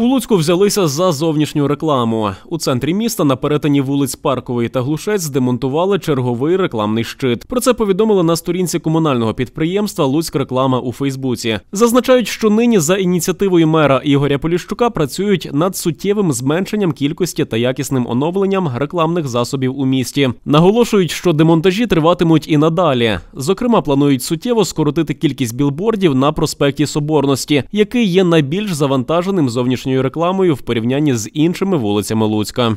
У Луцьку взялися за зовнішню рекламу. У центрі міста на перетині вулиць Паркової та Глушець демонтували черговий рекламний щит. Про це повідомили на сторінці комунального підприємства Луцьк реклама у Фейсбуці. Зазначають, що нині за ініціативою мера Ігоря Поліщука працюють над суттєвим зменшенням кількості та якісним оновленням рекламних засобів у місті. Наголошують, що демонтажі триватимуть і надалі. Зокрема, планують суттєво скоротити кількість білбордів на проспекті Соборності, який є найбільш завантаженим зовнішнім зовнішньою рекламою в порівнянні з іншими вулицями Луцька.